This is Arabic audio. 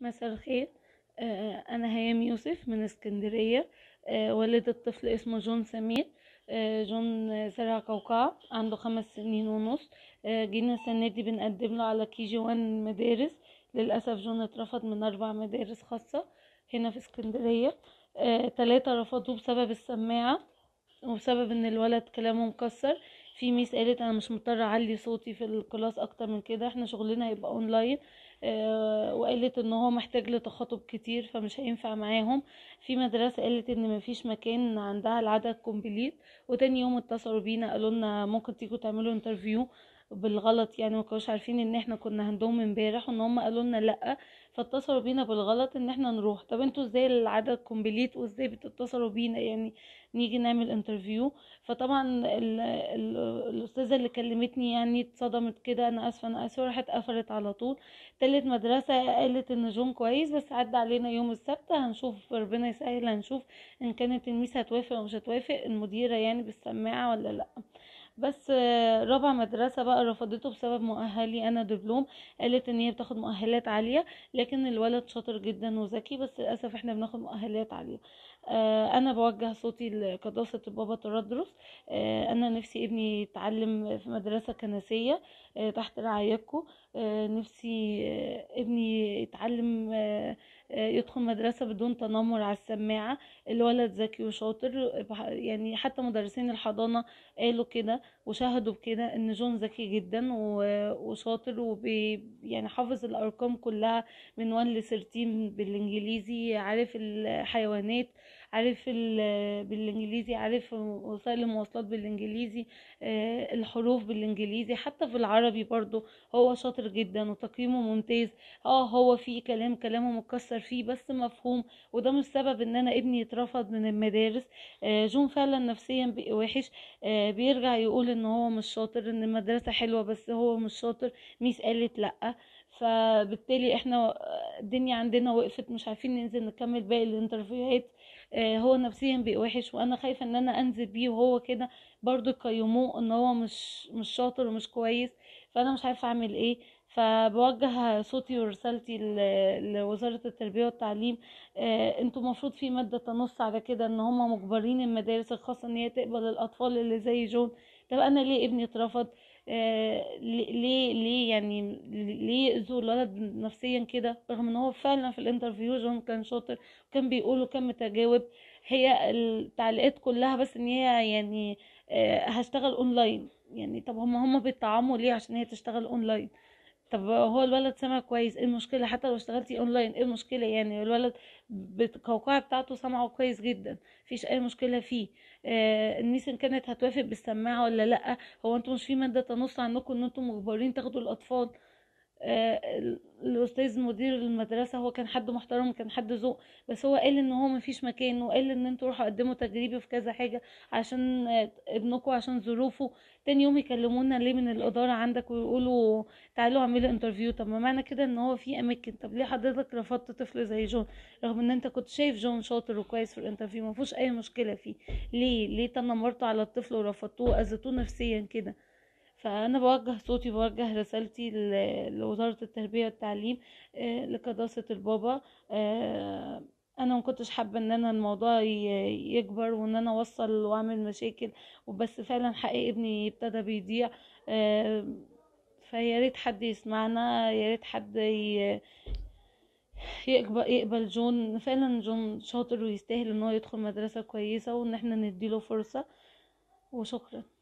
مساء الخير آه، آه، أنا هيام يوسف من اسكندرية آه، والدة طفل اسمه جون سمير جون زرع قوقعة عنده خمس سنين ونص جينا السنة دي بنقدم له على كي جي وان مدارس للأسف جون اترفض من أربع مدارس خاصة هنا في اسكندرية تلاتة رفضوه بسبب السماعة وبسبب ان الولد كلامه مكسر في ميس قالت انا مش مضطره اعلي صوتي في الكلاس اكتر من كده احنا شغلنا هيبقى اونلاين آه، وقالت ان هو محتاج لتخاطب كتير فمش هينفع معاهم في مدرسه قالت ان مفيش مكان عندها العدد كومبليت وتاني يوم اتصلوا بينا قالوا لنا ممكن تيجوا تعملوا انترفيو بالغلط يعني ما كانوش عارفين ان احنا كنا عندهم امبارح وان هم قالوا لنا لا فاتصلوا بينا بالغلط ان احنا نروح طب انتوا ازاي العدد كومبليت وازاي بتتصلوا بينا يعني نيجي نعمل انترفيو فطبعا ال ال الاستاذه اللي كلمتني يعني اتصدمت كده انا اسفه انا اسفه راحت قفلت على طول تالت مدرسه قالت ان جون كويس بس عدى علينا يوم السبت هنشوف ربنا يسهل هنشوف ان كانت الميس هتوافق او مش هتوافق المديره يعني بالسماعه ولا لا بس رابع مدرسة بقى رفضته بسبب مؤهلي انا دبلوم قالت ان هي بتاخد مؤهلات عالية لكن الولد شاطر جدا وذكي بس للأسف احنا بناخد مؤهلات عالية آه، انا بوجه صوتي لقداسة بابا تردرس آه، انا نفسي ابني يتعلم في مدرسة كنسية آه، تحت رعايتكم نفسي ابني يتعلم يدخل مدرسة بدون تنمر على السماعة الولد ذكي وشاطر يعني حتى مدرسين الحضانة قالوا كده وشاهدوا بكده ان جون ذكي جدا وشاطر وبي يعني حافظ الارقام كلها من 1 ل 13 بالانجليزي عارف الحيوانات عارف بالانجليزي عارف وسائل المواصلات بالانجليزي آه، الحروف بالانجليزي حتى في العربي برضو هو شاطر جدا وتقييمه ممتاز اه هو فيه كلام كلامه متكسر فيه بس مفهوم وده مش سبب ان انا ابني يترفض من المدارس آه، جون فعلا نفسيا وحش آه، بيرجع يقول ان هو مش شاطر ان المدرسة حلوة بس هو مش شاطر ميس قالت لأ فبالتالي احنا الدنيا عندنا وقفت مش عارفين ننزل نكمل باقي الانترفيوهات آه، هو نفسيا وحش وانا خايفه ان انا انزل بيه وهو كده برضو يقيموه ان هو مش مش شاطر ومش كويس فانا مش عارفه اعمل ايه فبوجه صوتي ورسالتي لوزارة التربية والتعليم آه، انتوا المفروض في مادة تنص على كده ان هم مجبرين المدارس الخاصة ان هي تقبل الاطفال اللي زي جون طب انا ليه ابني اترفض آه، ليه ليه يعني ليه يأذوا الولد نفسيا كده رغم ان هو فعلا في الانترفيو جون كان شاطر وكان بيقول وكان متجاوب هي التعليقات كلها بس ان هي يعني آه، هشتغل اونلاين يعني طب هم هم بيتطعموا ليه عشان هي تشتغل اونلاين طب هو الولد سمع كويس ايه المشكله حتى لو اشتغلتي اونلاين ايه المشكله يعني الولد بالقوقعه بتاعته سمعه كويس جدا مفيش اي مشكله فيه آه الميس كانت هتوافق بالسماعه ولا لا هو انتوا مش في ماده تنص عنكم ان انتوا مجبرين تاخدوا الاطفال آه، الاستاذ مدير المدرسه هو كان حد محترم كان حد ذوق بس هو قال ان هو مفيش مكان وقال ان انتوا روحوا قدموا تجريبي في كذا حاجه عشان آه، ابنكم عشان ظروفه تاني يوم يكلمونا ليه من الاداره عندك ويقولوا تعالوا اعملوا انترفيو طب ما معنى كده ان هو في اماكن طب ليه حضرتك رفضت طفل زي جون رغم ان انت كنت شايف جون شاطر وكويس في الانترفيو ما فيهوش اي مشكله فيه ليه ليه تنمرتوا على الطفل ورفضتوه اذيتوه نفسيا كده فانا بوجه صوتي بوجه رسالتي لوزاره التربيه والتعليم آه، لقداسه البابا آه، انا ما كنتش حابه ان انا الموضوع يكبر وان انا اوصل واعمل مشاكل وبس فعلا حق ابني ابتدى بيضيع آه، فيا ريت حد يسمعنا يا ريت حد يقبل يقبل جون فعلا جون شاطر ويستاهل ان هو يدخل مدرسه كويسه وان احنا نديله فرصه وشكرا